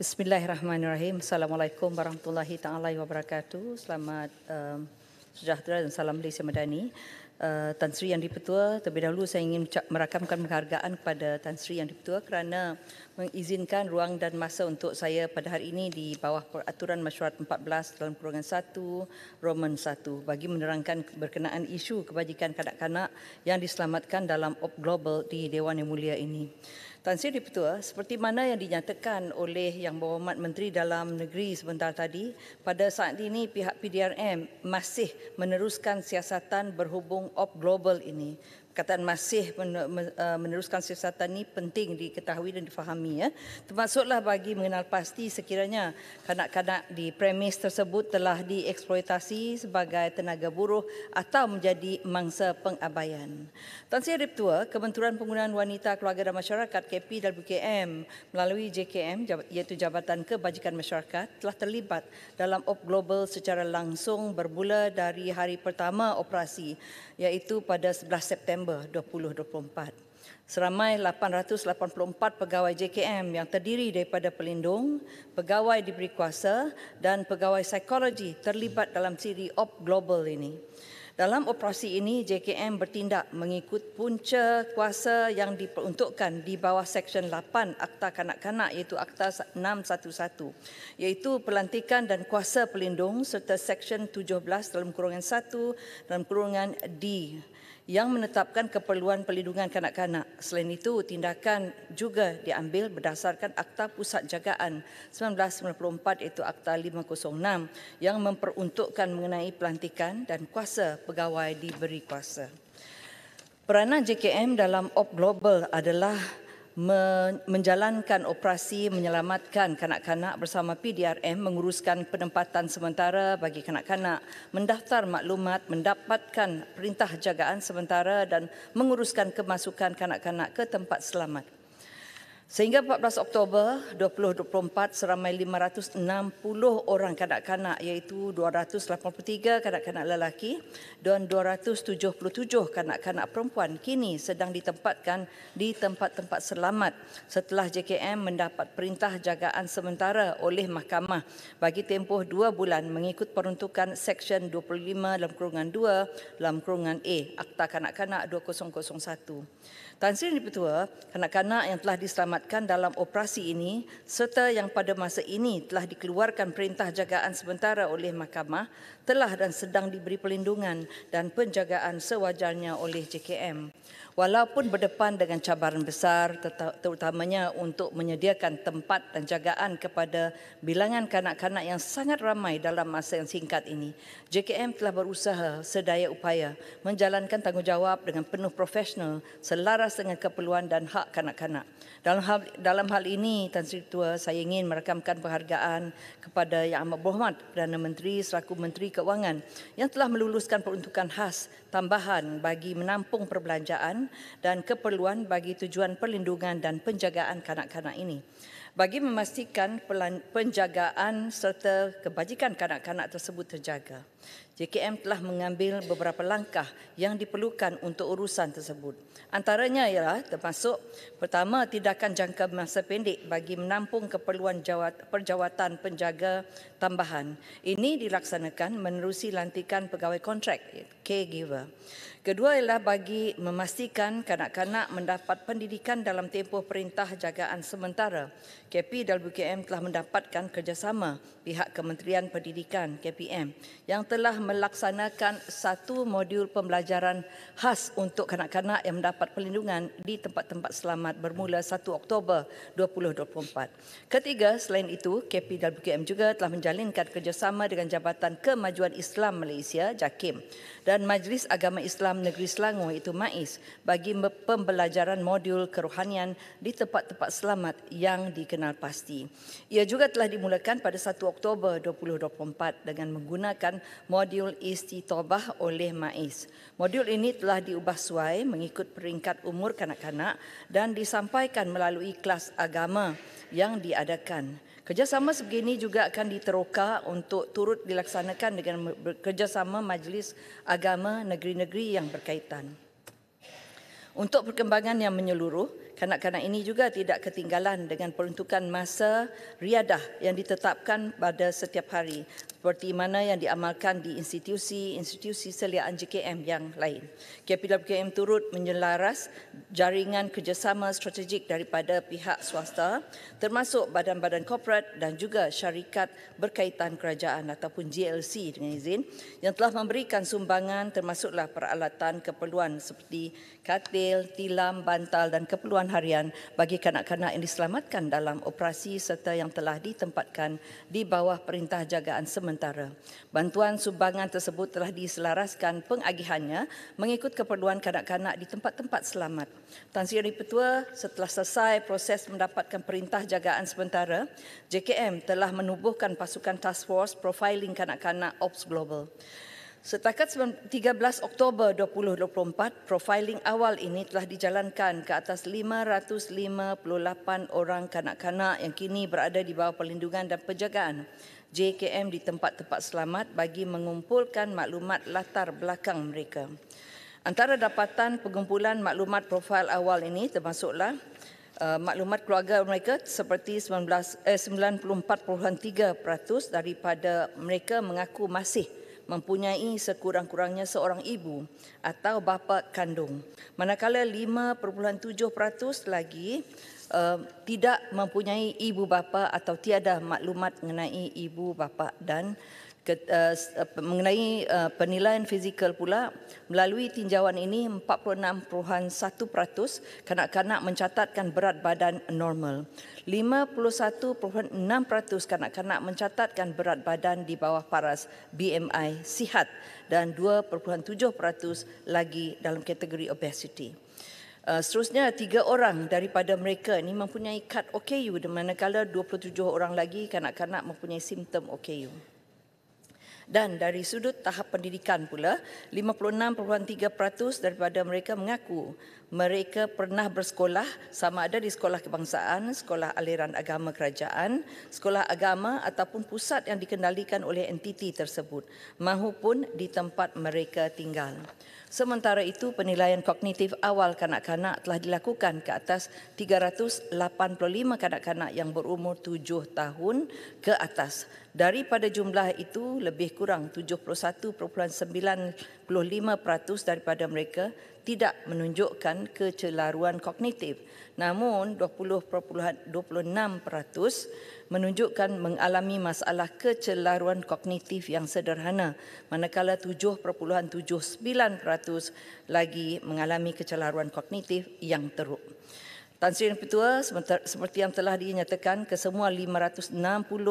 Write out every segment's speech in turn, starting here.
Bismillahirrahmanirrahim. Assalamualaikum warahmatullahi taala wabarakatuh. Selamat um, sejahtera dan salam Malaysia Madani. Uh, Tan Sri Yang Dipertua, terlebih dahulu saya ingin merakamkan penghargaan kepada Tan Sri Yang Dipertua kerana mengizinkan ruang dan masa untuk saya pada hari ini di bawah peraturan mesyuarat 14 dalam kurungan 1 Roman 1 bagi menerangkan berkenaan isu kebajikan kanak-kanak yang diselamatkan dalam op global di Dewan Yang Mulia ini. Tan Sri Dipertua, seperti mana yang dinyatakan oleh Yang Berhormat Menteri Dalam Negeri sebentar tadi, pada saat ini pihak PDRM masih meneruskan siasatan berhubung op global ini Perkataan masih e, meneruskan siasatan ini penting diketahui dan difahami. Ya. Termasuklah bagi mengenal pasti sekiranya kanak-kanak di premis tersebut telah dieksploitasi sebagai tenaga buruh atau menjadi mangsa pengabaian. Tan Sri Arif Kementerian Penggunaan Wanita Keluarga dan Masyarakat dan BKM melalui JKM iaitu Jabatan Kebajikan Masyarakat telah terlibat dalam op global secara langsung berbula dari hari pertama operasi iaitu pada 11 September November 2024. Seramai 884 pegawai JKM yang terdiri daripada pelindung, pegawai diberi kuasa dan pegawai psikologi terlibat dalam siri OP Global ini. Dalam operasi ini, JKM bertindak mengikut punca kuasa yang diperuntukkan di bawah Seksyen 8 Akta Kanak-Kanak iaitu Akta 611 iaitu pelantikan dan kuasa pelindung serta Seksyen 17 dalam kurungan 1 dalam kurungan D yang menetapkan keperluan pelindungan kanak-kanak. Selain itu, tindakan juga diambil berdasarkan Akta Pusat Jagaan 1994 iaitu Akta 506 yang memperuntukkan mengenai pelantikan dan kuasa pegawai diberi kuasa. Peranan JKM dalam op global adalah menjalankan operasi menyelamatkan kanak-kanak bersama PDRM menguruskan penempatan sementara bagi kanak-kanak, mendaftar maklumat, mendapatkan perintah jagaan sementara dan menguruskan kemasukan kanak-kanak ke tempat selamat. Sehingga 14 Oktober 2024 seramai 560 orang kanak-kanak iaitu 283 kanak-kanak lelaki dan 277 kanak-kanak perempuan kini sedang ditempatkan di tempat-tempat selamat setelah JKM mendapat perintah jagaan sementara oleh mahkamah bagi tempoh dua bulan mengikut peruntukan Seksyen 25 dalam kurungan 2 dalam kurungan A Akta Kanak-Kanak 2001. Tan Sri Dipertua, kanak-kanak yang telah diselamatkan dilibatkan dalam operasi ini serta yang pada masa ini telah dikeluarkan perintah jagaan sementara oleh mahkamah telah dan sedang diberi perlindungan dan penjagaan sewajarnya oleh JKM. Walaupun berdepan dengan cabaran besar terutamanya untuk menyediakan tempat dan jagaan kepada bilangan kanak-kanak yang sangat ramai dalam masa yang singkat ini, JKM telah berusaha sedaya upaya menjalankan tanggungjawab dengan penuh profesional selaras dengan keperluan dan hak kanak-kanak. Dalam dalam hal ini Tan Sri Tua saya ingin merekamkan penghargaan kepada Yang Amat Berhormat Perdana Menteri selaku Menteri Keuangan yang telah meluluskan peruntukan khas tambahan bagi menampung perbelanjaan dan keperluan bagi tujuan perlindungan dan penjagaan kanak-kanak ini bagi memastikan penjagaan serta kebajikan kanak-kanak tersebut terjaga. JKM telah mengambil beberapa langkah yang diperlukan untuk urusan tersebut. Antaranya ialah termasuk pertama tindakan jangka masa pendek bagi menampung keperluan jawat, perjawatan penjaga tambahan. Ini dilaksanakan menerusi lantikan pegawai kontrak caregiver. Kedua ialah bagi memastikan kanak-kanak mendapat pendidikan dalam tempoh perintah jagaan sementara. KP WKM telah mendapatkan kerjasama pihak Kementerian Pendidikan KPM yang telah melaksanakan satu modul pembelajaran khas untuk kanak-kanak yang mendapat perlindungan di tempat-tempat selamat bermula 1 Oktober 2024. Ketiga, selain itu, KP WKM juga telah menjalinkan kerjasama dengan Jabatan Kemajuan Islam Malaysia, JAKIM, dan Majlis Agama Islam Negeri Selangor, iaitu MAIS, bagi pembelajaran modul kerohanian di tempat-tempat selamat yang dikenal dikenal pasti. Ia juga telah dimulakan pada 1 Oktober 2024 dengan menggunakan modul istitobah oleh MAIS. Modul ini telah diubah suai mengikut peringkat umur kanak-kanak dan disampaikan melalui kelas agama yang diadakan. Kerjasama sebegini juga akan diteroka untuk turut dilaksanakan dengan kerjasama Majlis Agama Negeri-Negeri yang berkaitan. Untuk perkembangan yang menyeluruh, Kanak-kanak ini juga tidak ketinggalan dengan peruntukan masa riadah yang ditetapkan pada setiap hari seperti mana yang diamalkan di institusi-institusi seliaan JKM yang lain. KPWKM turut menyelaras jaringan kerjasama strategik daripada pihak swasta termasuk badan-badan korporat dan juga syarikat berkaitan kerajaan ataupun GLC dengan izin yang telah memberikan sumbangan termasuklah peralatan keperluan seperti katil, tilam, bantal dan keperluan harian bagi kanak-kanak yang diselamatkan dalam operasi serta yang telah ditempatkan di bawah perintah jagaan sementara. Bantuan sumbangan tersebut telah diselaraskan pengagihannya mengikut keperluan kanak-kanak di tempat-tempat selamat. Tan Sri Petua, setelah selesai proses mendapatkan perintah jagaan sementara, JKM telah menubuhkan pasukan task force profiling kanak-kanak Ops Global. Setakat 13 Oktober 2024, profiling awal ini telah dijalankan ke atas 558 orang kanak-kanak yang kini berada di bawah perlindungan dan penjagaan JKM di tempat-tempat selamat bagi mengumpulkan maklumat latar belakang mereka. Antara dapatan pengumpulan maklumat profil awal ini termasuklah uh, maklumat keluarga mereka seperti 19, eh, 94.3% daripada mereka mengaku masih mempunyai sekurang-kurangnya seorang ibu atau bapa kandung. Manakala 5.7% lagi uh, tidak mempunyai ibu bapa atau tiada maklumat mengenai ibu bapa dan Eh, eh, mengenai eh, penilaian fizikal pula melalui tinjauan ini 46.1% kanak-kanak mencatatkan berat badan normal 51.6% kanak-kanak mencatatkan berat badan di bawah paras BMI sihat dan 2.7% lagi dalam kategori obesity Seterusnya, tiga orang daripada mereka ini mempunyai kad OKU manakala 27 orang lagi kanak-kanak mempunyai simptom OKU dan dari sudut tahap pendidikan pula 56.3% daripada mereka mengaku mereka pernah bersekolah sama ada di sekolah kebangsaan, sekolah aliran agama kerajaan, sekolah agama ataupun pusat yang dikendalikan oleh entiti tersebut mahupun di tempat mereka tinggal. Sementara itu, penilaian kognitif awal kanak-kanak telah dilakukan ke atas 385 kanak-kanak yang berumur 7 tahun ke atas. Daripada jumlah itu, lebih kurang 71.95% daripada mereka tidak menunjukkan kecelaruan kognitif. Namun, 20.26% menunjukkan mengalami masalah kecelaruan kognitif yang sederhana manakala 7.79% lagi mengalami kecelaruan kognitif yang teruk. Tan Sri dan Petua seperti yang telah dinyatakan kesemua 560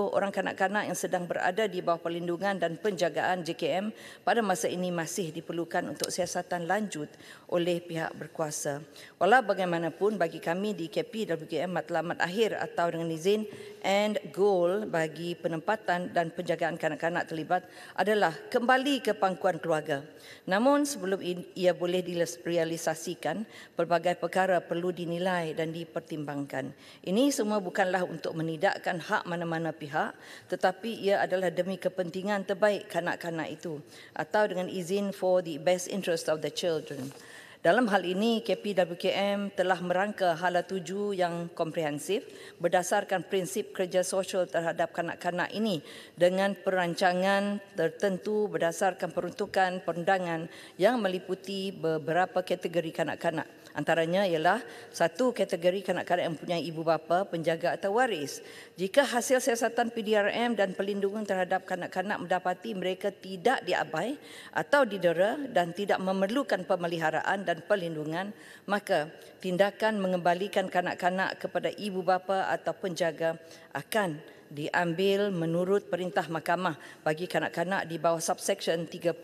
orang kanak-kanak yang sedang berada di bawah perlindungan dan penjagaan JKM pada masa ini masih diperlukan untuk siasatan lanjut oleh pihak berkuasa. Walau bagaimanapun bagi kami di KP JKM matlamat akhir atau dengan izin and goal bagi penempatan dan penjagaan kanak-kanak terlibat adalah kembali ke pangkuan keluarga. Namun sebelum ia boleh direalisasikan, pelbagai perkara perlu dinilai dan dipertimbangkan. Ini semua bukanlah untuk menidakkan hak mana-mana pihak tetapi ia adalah demi kepentingan terbaik kanak-kanak itu atau dengan izin for the best interest of the children. Dalam hal ini, KPWKM telah merangka hala tuju yang komprehensif berdasarkan prinsip kerja sosial terhadap kanak-kanak ini dengan perancangan tertentu berdasarkan peruntukan perundangan yang meliputi beberapa kategori kanak-kanak. Antaranya ialah satu kategori kanak-kanak yang mempunyai ibu bapa, penjaga atau waris. Jika hasil siasatan PDRM dan pelindungan terhadap kanak-kanak mendapati mereka tidak diabai atau didera dan tidak memerlukan pemeliharaan dan pelindungan, maka tindakan mengembalikan kanak-kanak kepada ibu bapa atau penjaga akan diambil menurut perintah mahkamah bagi kanak-kanak di bawah subsection 30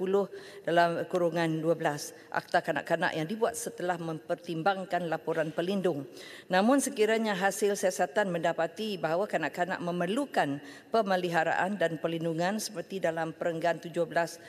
dalam kurungan 12 Akta Kanak-Kanak yang dibuat setelah mempertimbangkan laporan pelindung. Namun sekiranya hasil siasatan mendapati bahawa kanak-kanak memerlukan pemeliharaan dan pelindungan seperti dalam perenggan 17.1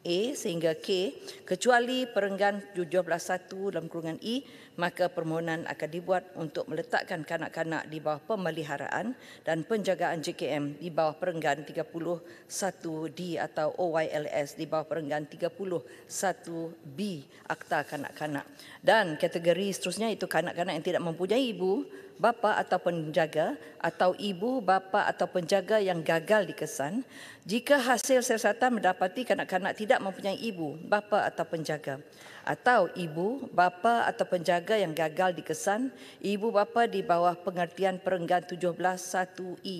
A sehingga K kecuali perenggan 17.1 dalam kurungan I e, maka permohonan akan dibuat untuk meletakkan kanak-kanak di bawah pemeliharaan dan penjagaan JKM di bawah perenggan 31D atau OYLS di bawah perenggan 31B Akta Kanak-Kanak. Dan kategori seterusnya itu kanak-kanak yang tidak mempunyai ibu, bapa atau penjaga atau ibu, bapa atau penjaga yang gagal dikesan jika hasil siasatan mendapati kanak-kanak tidak mempunyai ibu, bapa atau penjaga atau ibu bapa atau penjaga yang gagal dikesan ibu bapa di bawah pengertian perenggan 171 i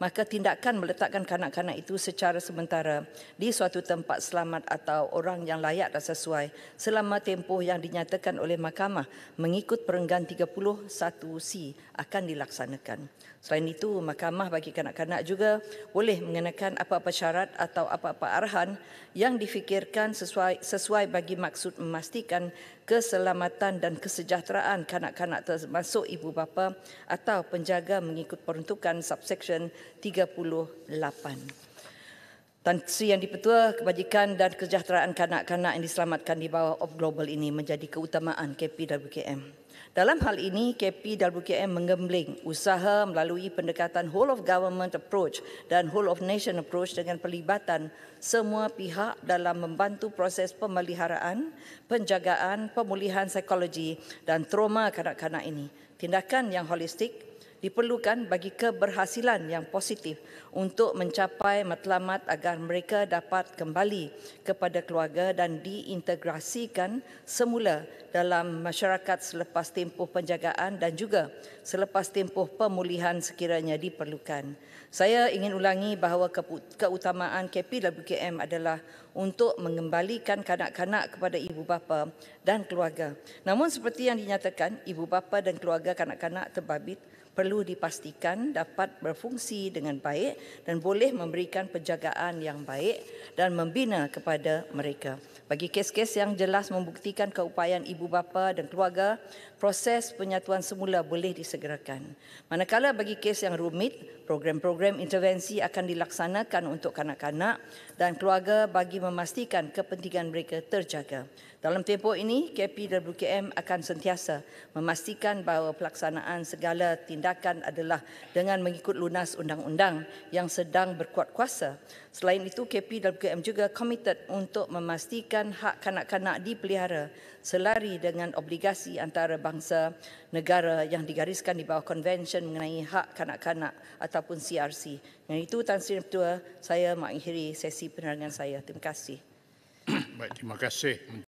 maka tindakan meletakkan kanak-kanak itu secara sementara di suatu tempat selamat atau orang yang layak dan sesuai selama tempoh yang dinyatakan oleh mahkamah mengikut perenggan 31 c akan dilaksanakan selain itu mahkamah bagi kanak-kanak juga boleh mengenakan apa-apa syarat atau apa-apa arahan yang difikirkan sesuai sesuai bagi maksud memastikan keselamatan dan kesejahteraan kanak-kanak termasuk ibu bapa atau penjaga mengikut peruntukan Subsection 38. Tan Sri Yang di-Pertua, kebajikan dan kesejahteraan kanak-kanak yang diselamatkan di bawah of Global ini menjadi keutamaan KPWKM. Dalam hal ini, KPWKM menggembling usaha melalui pendekatan whole of government approach dan whole of nation approach dengan pelibatan semua pihak dalam membantu proses pemeliharaan, penjagaan, pemulihan psikologi dan trauma kanak-kanak ini. Tindakan yang holistik diperlukan bagi keberhasilan yang positif untuk mencapai matlamat agar mereka dapat kembali kepada keluarga dan diintegrasikan semula dalam masyarakat selepas tempoh penjagaan dan juga selepas tempoh pemulihan sekiranya diperlukan. Saya ingin ulangi bahawa keutamaan KPWKM adalah untuk mengembalikan kanak-kanak kepada ibu bapa dan keluarga. Namun seperti yang dinyatakan, ibu bapa dan keluarga kanak-kanak terbabit perlu dipastikan dapat berfungsi dengan baik dan boleh memberikan penjagaan yang baik dan membina kepada mereka. Bagi kes-kes yang jelas membuktikan keupayaan ibu bapa dan keluarga proses penyatuan semula boleh disegerakan. Manakala bagi kes yang rumit, program-program intervensi akan dilaksanakan untuk kanak-kanak dan keluarga bagi memastikan kepentingan mereka terjaga. Dalam tempoh ini, KPWKM akan sentiasa memastikan bahawa pelaksanaan segala tindakan adalah dengan mengikut lunas undang-undang yang sedang berkuat kuasa. Selain itu, KPWKM juga komited untuk memastikan hak kanak-kanak dipelihara selari dengan obligasi antara bangsa negara yang digariskan di bawah konvensyen mengenai hak kanak-kanak ataupun CRC. Dengan itu Tan Sri Ketua, saya mengakhiri sesi penerangan saya. Terima kasih. Baik, terima kasih.